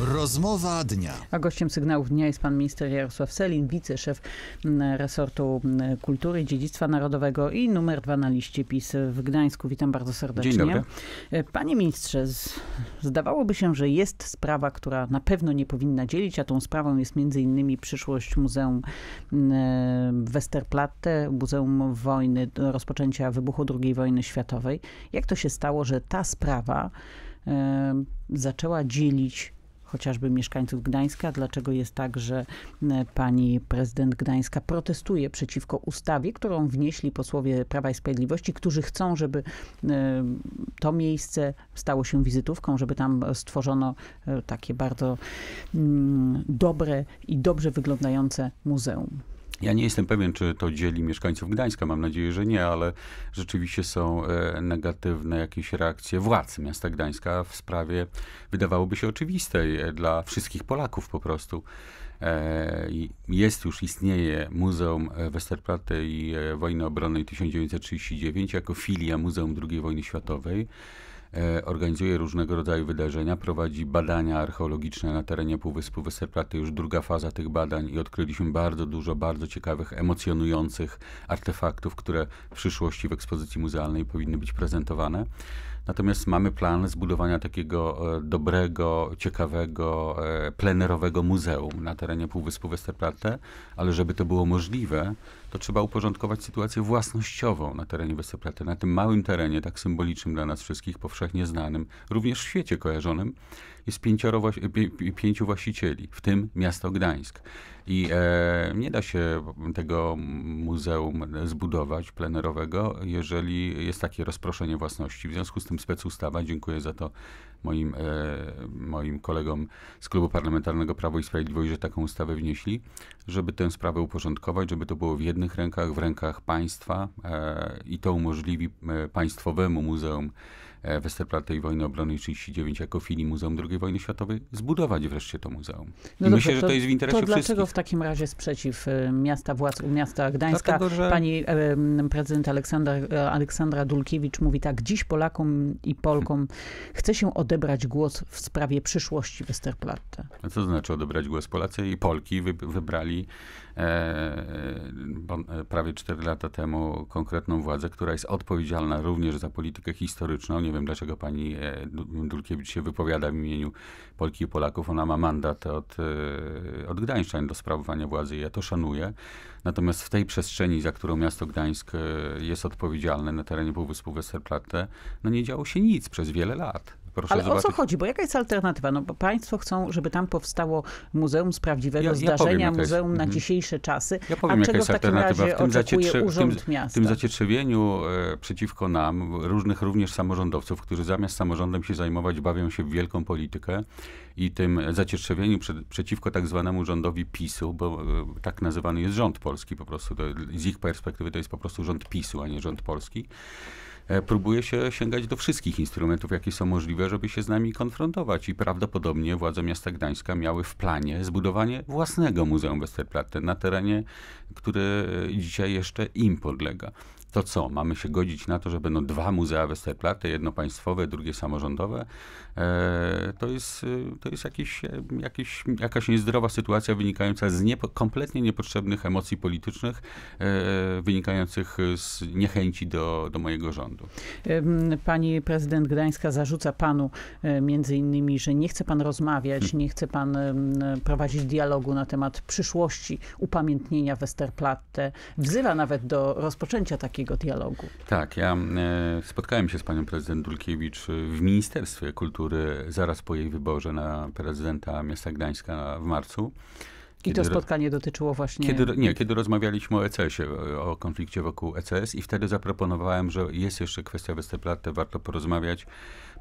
Rozmowa dnia. A gościem sygnałów dnia jest pan minister Jarosław Selin, wiceszef mm, resortu mm, kultury i dziedzictwa narodowego i numer dwa na liście PiS w Gdańsku. Witam bardzo serdecznie. Dzień dobry. E, panie ministrze, zdawałoby się, że jest sprawa, która na pewno nie powinna dzielić, a tą sprawą jest między innymi przyszłość Muzeum mm, Westerplatte, Muzeum Wojny, rozpoczęcia wybuchu II wojny światowej. Jak to się stało, że ta sprawa e, zaczęła dzielić chociażby mieszkańców Gdańska. Dlaczego jest tak, że e, pani prezydent Gdańska protestuje przeciwko ustawie, którą wnieśli posłowie Prawa i Sprawiedliwości, którzy chcą, żeby e, to miejsce stało się wizytówką, żeby tam stworzono e, takie bardzo mm, dobre i dobrze wyglądające muzeum. Ja nie jestem pewien, czy to dzieli mieszkańców Gdańska, mam nadzieję, że nie, ale rzeczywiście są e, negatywne jakieś reakcje władz miasta Gdańska w sprawie, wydawałoby się oczywistej e, dla wszystkich Polaków po prostu. E, jest już, istnieje Muzeum Westerplatte i Wojny Obronnej 1939 jako filia Muzeum II Wojny Światowej. E, organizuje różnego rodzaju wydarzenia, prowadzi badania archeologiczne na terenie Półwyspu Westerplatte. Już druga faza tych badań i odkryliśmy bardzo dużo bardzo ciekawych, emocjonujących artefaktów, które w przyszłości w ekspozycji muzealnej powinny być prezentowane. Natomiast mamy plan zbudowania takiego e, dobrego, ciekawego, e, plenerowego muzeum na terenie Półwyspu Westerplatte, ale żeby to było możliwe, to trzeba uporządkować sytuację własnościową na terenie Westerplatte, na tym małym terenie, tak symbolicznym dla nas wszystkich, powszechnie znanym, również w świecie kojarzonym, jest pięcioro, pięciu właścicieli, w tym miasto Gdańsk. I e, nie da się tego muzeum zbudować plenerowego, jeżeli jest takie rozproszenie własności. W związku z tym specustawa, dziękuję za to moim, e, moim kolegom z Klubu Parlamentarnego Prawo i Sprawiedliwość, że taką ustawę wnieśli, żeby tę sprawę uporządkować, żeby to było w jednych rękach, w rękach państwa e, i to umożliwi e, Państwowemu Muzeum Westerplatte i Wojny Obrony 39 jako filii Muzeum II Wojny Światowej zbudować wreszcie to muzeum. No myślę, że to jest w interesie to wszystkich. dlaczego w takim razie sprzeciw miasta władz miasta Gdańska? Dlatego, że... Pani prezydent Aleksandra, Aleksandra Dulkiewicz mówi tak, dziś Polakom i Polkom chce się od odebrać głos w sprawie przyszłości Westerplatte. A co znaczy odebrać głos? Polacy i Polki wybrali e, e prawie 4 lata temu konkretną władzę, która jest odpowiedzialna również za politykę historyczną. Nie wiem, dlaczego pani e, Dulkiewicz się wypowiada w imieniu Polki i Polaków. Ona ma mandat od, e, od Gdańszczań do sprawowania władzy i ja to szanuję. Natomiast w tej przestrzeni, za którą miasto Gdańsk jest odpowiedzialne na terenie Półwyspu Westerplatte, no nie działo się nic przez wiele lat. Proszę Ale zobaczyć. o co chodzi? Bo jaka jest alternatywa? No, państwo chcą, żeby tam powstało muzeum z prawdziwego ja, ja zdarzenia, powiem, muzeum jest, na mhm. dzisiejsze czasy. Ja powiem, a czego w takim razie w tym, zacietrze, urząd w tym, miasta? w tym zacietrzewieniu e, przeciwko nam, różnych również samorządowców, którzy zamiast samorządem się zajmować, bawią się w wielką politykę i tym zacietrzewieniu przed, przeciwko tak zwanemu rządowi PiSu, bo e, tak nazywany jest rząd polski po prostu, to, z ich perspektywy to jest po prostu rząd PiSu, a nie rząd polski. E, próbuje się sięgać do wszystkich instrumentów, jakie są możliwe, żeby się z nami konfrontować. I prawdopodobnie władze miasta Gdańska miały w planie zbudowanie własnego Muzeum Westerplatte na terenie, które e, dzisiaj jeszcze im podlega to co? Mamy się godzić na to, że będą dwa muzea Westerplatte, jedno państwowe, drugie samorządowe? E, to jest, e, to jest jakiś, e, jakiś, jakaś niezdrowa sytuacja wynikająca z niepo, kompletnie niepotrzebnych emocji politycznych, e, wynikających z niechęci do, do mojego rządu. Pani prezydent Gdańska zarzuca panu e, między innymi, że nie chce pan rozmawiać, hmm. nie chce pan prowadzić dialogu na temat przyszłości upamiętnienia Westerplatte. Wzywa nawet do rozpoczęcia takiego takiego dialogu. Tak, ja e, spotkałem się z panią prezydent Dulkiewicz w Ministerstwie Kultury zaraz po jej wyborze na prezydenta miasta Gdańska w marcu. Kiedy, I to spotkanie dotyczyło właśnie. Kiedy, nie, kiedy rozmawialiśmy o ECS-ie, o konflikcie wokół ECS, i wtedy zaproponowałem, że jest jeszcze kwestia Westerplatte, warto porozmawiać.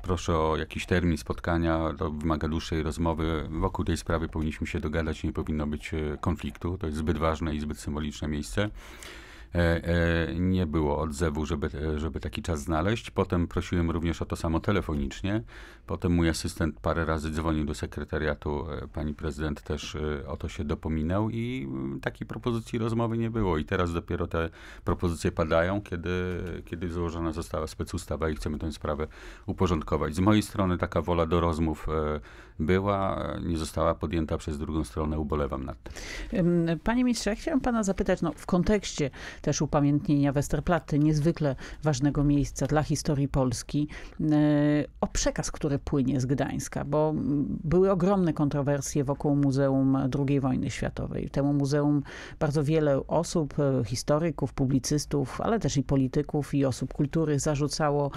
Proszę o jakiś termin spotkania, to wymaga dłuższej rozmowy. Wokół tej sprawy powinniśmy się dogadać, nie powinno być e, konfliktu. To jest zbyt ważne i zbyt symboliczne miejsce. E, e, nie było odzewu, żeby, e, żeby taki czas znaleźć. Potem prosiłem również o to samo telefonicznie. Potem mój asystent parę razy dzwonił do sekretariatu, pani prezydent też o to się dopominał i mm, takiej propozycji rozmowy nie było. I teraz dopiero te propozycje padają, kiedy, kiedy złożona została specustawa i chcemy tę sprawę uporządkować. Z mojej strony taka wola do rozmów była, nie została podjęta przez drugą stronę, ubolewam nad tym. Panie ministrze, ja chciałem pana zapytać, no, w kontekście też upamiętnienia Westerplatte, niezwykle ważnego miejsca dla historii Polski, e, o przekaz, który płynie z Gdańska, bo były ogromne kontrowersje wokół Muzeum II Wojny Światowej. Temu muzeum bardzo wiele osób, e, historyków, publicystów, ale też i polityków i osób kultury zarzucało,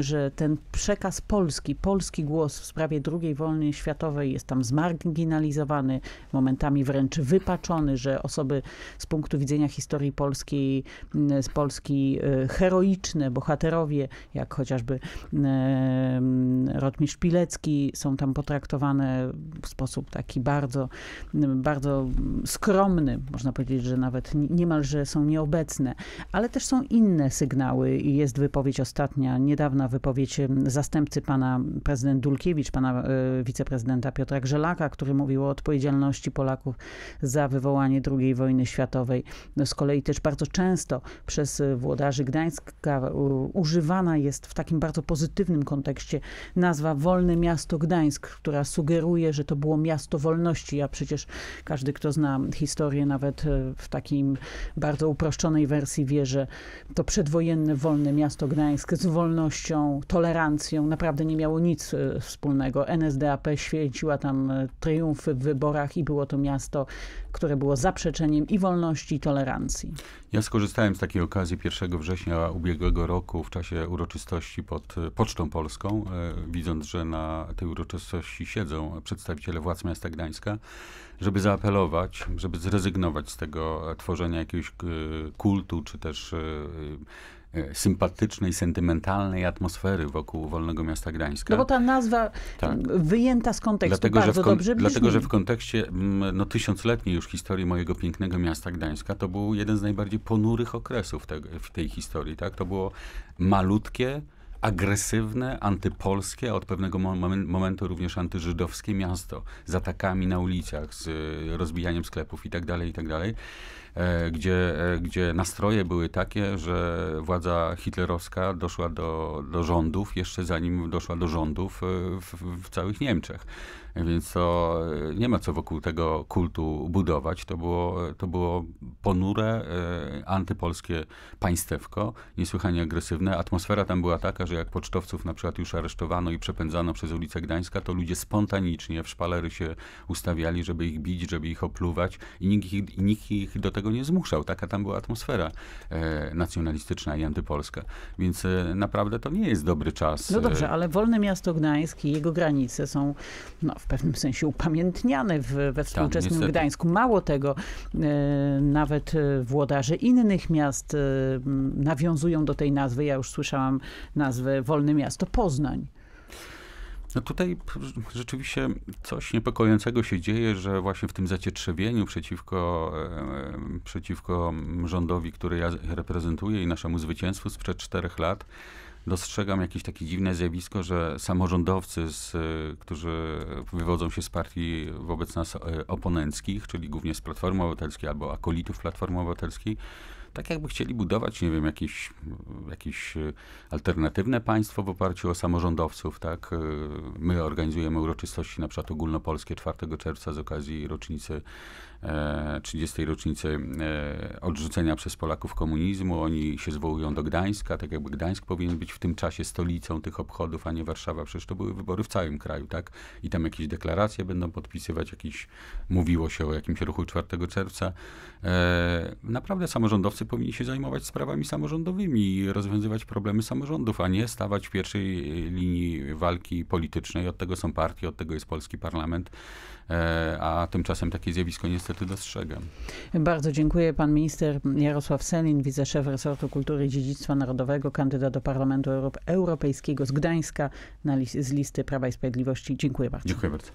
że ten przekaz polski, polski głos w sprawie II wojny światowej jest tam zmarginalizowany, momentami wręcz wypaczony, że osoby z punktu widzenia historii polskiej Mm, z Polski y, heroiczne bohaterowie, jak chociażby y, mm, Rotmistrz Pilecki, są tam potraktowane w sposób taki bardzo, mm, bardzo skromny, można powiedzieć, że nawet niemalże są nieobecne, ale też są inne sygnały i jest wypowiedź ostatnia, niedawna wypowiedź y, zastępcy pana prezydent Dulkiewicz, pana wiceprezydenta Piotra Grzelaka, który mówił o odpowiedzialności Polaków za wywołanie II wojny światowej. No, z kolei też bardzo często przez y, włodarzy Gdańska y, używana jest w takim bardzo pozytywnym kontekście nazwa Wolne Miasto Gdańsk, która sugeruje, że to było miasto wolności, a przecież każdy, kto zna historię nawet y, w takim bardzo uproszczonej wersji wie, że to przedwojenne wolne miasto Gdańsk z wolnością, tolerancją naprawdę nie miało nic wspólnego. NSDAP świeciła tam triumfy w wyborach i było to miasto, które było zaprzeczeniem i wolności, i tolerancji. Ja skorzystałem z takiej okazji 1 września ubiegłego roku w czasie uroczystości pod e, Pocztą Polską, e, widząc, że na tej uroczystości siedzą przedstawiciele władz miasta Gdańska, żeby zaapelować, żeby zrezygnować z tego e, tworzenia jakiegoś kultu czy też E, sympatycznej, sentymentalnej atmosfery wokół Wolnego Miasta Gdańska. No bo ta nazwa tak. wyjęta z kontekstu dlatego, bardzo że kon dobrze brzmi. Dlatego, że w kontekście mm, no, tysiącletniej już historii mojego pięknego miasta Gdańska, to był jeden z najbardziej ponurych okresów te, w tej historii. Tak? To było malutkie, agresywne, antypolskie, a od pewnego mom momentu również antyżydowskie miasto z atakami na ulicach, z e, rozbijaniem sklepów tak itd. Tak E, gdzie, e, gdzie nastroje były takie, że władza hitlerowska doszła do, do rządów, jeszcze zanim doszła do rządów e, w, w całych Niemczech. Więc to nie ma co wokół tego kultu budować. To było, to było ponure, antypolskie państewko, niesłychanie agresywne. Atmosfera tam była taka, że jak pocztowców na przykład już aresztowano i przepędzano przez ulicę Gdańska, to ludzie spontanicznie w szpalery się ustawiali, żeby ich bić, żeby ich opluwać i nikt ich, nikt ich do tego nie zmuszał. Taka tam była atmosfera e, nacjonalistyczna i antypolska. Więc e, naprawdę to nie jest dobry czas. No dobrze, e, ale wolne miasto Gdańsk i jego granice są no, w pewnym sensie upamiętniane w, we tak, współczesnym Gdańsku. Mało tego, e, nawet e, włodarze innych miast e, nawiązują do tej nazwy. Ja już słyszałam nazwę Wolne Miasto Poznań. No tutaj rzeczywiście coś niepokojącego się dzieje, że właśnie w tym zacietrzewieniu przeciwko, przeciwko rządowi, który ja reprezentuję i naszemu zwycięstwu sprzed czterech lat, dostrzegam jakieś takie dziwne zjawisko, że samorządowcy, z, którzy wywodzą się z partii wobec nas e, oponenckich, czyli głównie z Platformy Obywatelskiej albo akolitów Platformy Obywatelskiej, tak jakby chcieli budować, nie wiem, jakieś, jakieś e, alternatywne państwo w oparciu o samorządowców, tak? E, my organizujemy uroczystości na przykład ogólnopolskie 4 czerwca z okazji rocznicy 30. E, rocznicy e, odrzucenia przez Polaków komunizmu. Oni się zwołują do Gdańska, tak jakby Gdańsk powinien być w tym czasie stolicą tych obchodów, a nie Warszawa. Przecież to były wybory w całym kraju, tak? I tam jakieś deklaracje będą podpisywać, jakiś, mówiło się o jakimś ruchu 4 czerwca. E, naprawdę samorządowcy powinni się zajmować sprawami samorządowymi i rozwiązywać problemy samorządów, a nie stawać w pierwszej linii walki politycznej. Od tego są partie, od tego jest polski parlament, a tymczasem takie zjawisko niestety niestety dostrzegam. Bardzo dziękuję. Pan minister Jarosław Selin, wiceszef resortu kultury i dziedzictwa narodowego, kandydat do Parlamentu Europejskiego z Gdańska lis z listy Prawa i Sprawiedliwości. Dziękuję bardzo. Dziękuję bardzo.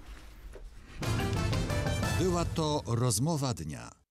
Była to rozmowa dnia.